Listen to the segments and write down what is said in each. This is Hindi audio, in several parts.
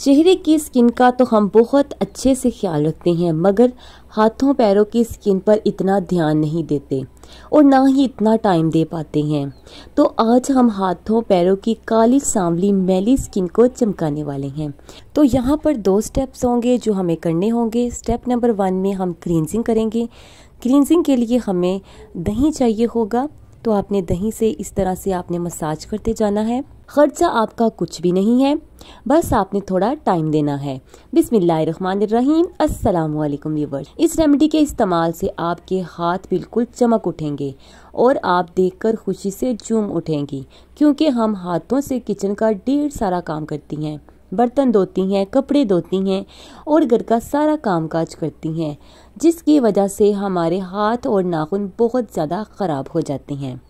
चेहरे की स्किन का तो हम बहुत अच्छे से ख्याल रखते हैं मगर हाथों पैरों की स्किन पर इतना ध्यान नहीं देते और ना ही इतना टाइम दे पाते हैं तो आज हम हाथों पैरों की काली सांवली मैली स्किन को चमकाने वाले हैं तो यहाँ पर दो स्टेप्स होंगे जो हमें करने होंगे स्टेप नंबर वन में हम क्लींजिंग करेंगे क्लिनजिंग के लिए हमें दही चाहिए होगा तो आपने दही से इस तरह से आपने मसाज करते जाना है खर्चा आपका कुछ भी नहीं है बस आपने थोड़ा टाइम देना है बिसमीम असलकम व्यूवर्स इस रेमेडी के इस्तेमाल से आपके हाथ बिल्कुल चमक उठेंगे और आप देखकर खुशी से झूम उठेंगी क्योंकि हम हाथों से किचन का ढेर सारा काम करती हैं बर्तन धोती हैं कपड़े धोती हैं और घर का सारा काम काज करती हैं जिसकी वजह से हमारे हाथ और नाखून बहुत ज़्यादा ख़राब हो जाते हैं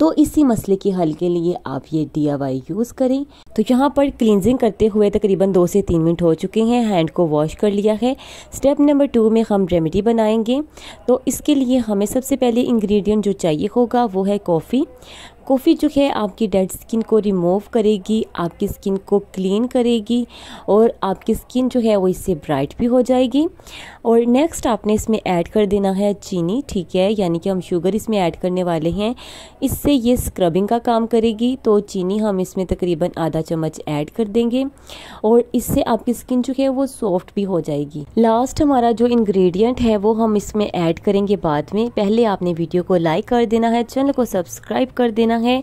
तो इसी मसले के हल के लिए आप ये डी यूज़ करें तो यहाँ पर क्लिनजिंग करते हुए तकरीबन दो से तीन मिनट हो चुके हैं हैंड को वॉश कर लिया है स्टेप नंबर टू में हम रेमेडी बनाएंगे तो इसके लिए हमें सबसे पहले इंग्रेडिएंट जो चाहिए होगा वो है कॉफ़ी कॉफ़ी जो है आपकी डेड स्किन को रिमूव करेगी आपकी स्किन को क्लीन करेगी और आपकी स्किन जो है वो इससे ब्राइट भी हो जाएगी और नेक्स्ट आपने इसमें ऐड कर देना है चीनी ठीक है यानी कि हम शुगर इसमें ऐड करने वाले हैं इससे ये स्क्रबिंग का काम करेगी तो चीनी हम इसमें तकरीबन आधा चम्मच ऐड कर देंगे और इससे आपकी स्किन जो है वो सॉफ्ट भी हो जाएगी लास्ट हमारा जो इन्ग्रीडियंट है वो हम इसमें ऐड करेंगे बाद में पहले आपने वीडियो को लाइक कर देना है चैनल को सब्सक्राइब कर देना लेना है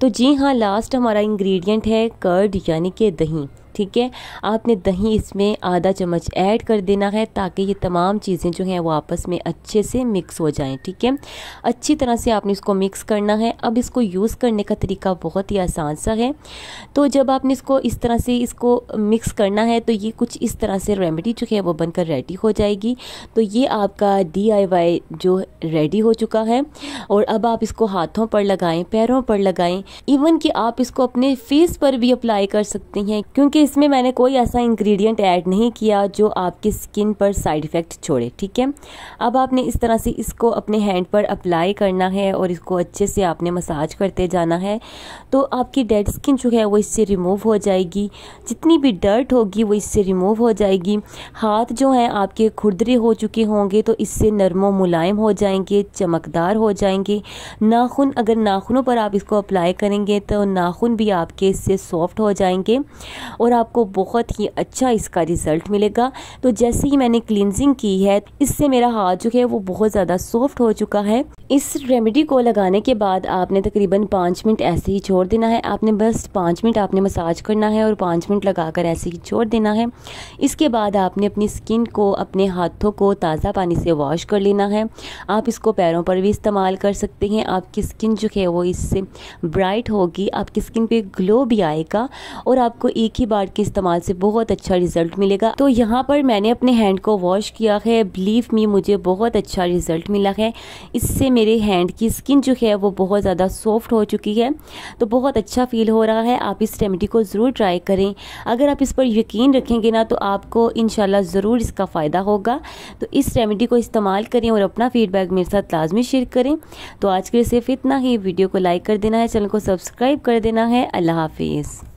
तो जी हाँ लास्ट हमारा इंग्रेडिएंट है कर्ड यानी कि दही ठीक है आपने दही इसमें आधा चम्मच ऐड कर देना है ताकि ये तमाम चीज़ें जो हैं वो आपस में अच्छे से मिक्स हो जाए ठीक है अच्छी तरह से आपने इसको मिक्स करना है अब इसको यूज़ करने का तरीका बहुत ही आसान सा है तो जब आपने इसको इस तरह से इसको मिक्स करना है तो ये कुछ इस तरह से रेमेडी जो है वो बनकर रेडी हो जाएगी तो ये आपका डी जो रेडी हो चुका है और अब आप इसको हाथों पर लगाएं पैरों पर लगाएं इवन कि आप इसको अपने फेस पर भी अप्लाई कर सकते हैं क्योंकि इसमें मैंने कोई ऐसा इंग्रेडिएंट ऐड नहीं किया जो आपकी स्किन पर साइड इफ़ेक्ट छोड़े ठीक है अब आपने इस तरह से इसको अपने हैंड पर अप्लाई करना है और इसको अच्छे से आपने मसाज करते जाना है तो आपकी डेड स्किन जो है वो इससे रिमूव हो जाएगी जितनी भी डर्ट होगी वो इससे रिमूव हो जाएगी हाथ जो हैं आपके खुरदरे हो चुके होंगे तो इससे नरमो मुलायम हो जाएंगे चमकदार हो जाएंगे नाखून अगर नाखूनों पर आप इसको अप्लाई करेंगे तो नाखून भी आपके इससे सॉफ्ट हो जाएंगे और और आपको बहुत ही अच्छा इसका रिज़ल्ट मिलेगा तो जैसे ही मैंने क्लिनजिंग की है इससे मेरा हाथ जो है वो बहुत ज़्यादा सॉफ्ट हो चुका है इस रेमेडी को लगाने के बाद आपने तकरीबन पाँच मिनट ऐसे ही छोड़ देना है आपने बस पाँच मिनट आपने मसाज करना है और पाँच मिनट लगाकर ऐसे ही छोड़ देना है इसके बाद आपने अपनी स्किन को अपने हाथों को ताज़ा पानी से वॉश कर लेना है आप इसको पैरों पर भी इस्तेमाल कर सकते हैं आपकी स्किन जो है वो इससे ब्राइट होगी आपकी स्किन पे ग्लो भी आएगा और आपको एक ही बार कार्ड के इस्तेमाल से बहुत अच्छा रिजल्ट मिलेगा तो यहाँ पर मैंने अपने हैंड को वॉश किया है बिलीव मी मुझे बहुत अच्छा रिजल्ट मिला है इससे मेरे हैंड की स्किन जो है वो बहुत ज़्यादा सॉफ्ट हो चुकी है तो बहुत अच्छा फील हो रहा है आप इस रेमेडी को ज़रूर ट्राई करें अगर आप इस पर यकीन रखेंगे ना तो आपको इन ज़रूर इसका फ़ायदा होगा तो इस रेमेडी को इस्तेमाल करें और अपना फीडबैक मेरे साथ लाजमी शेयर करें तो आज के लिए सिर्फ इतना ही वीडियो को लाइक कर देना है चैनल को सब्सक्राइब कर देना है अल्लाह हाफिज़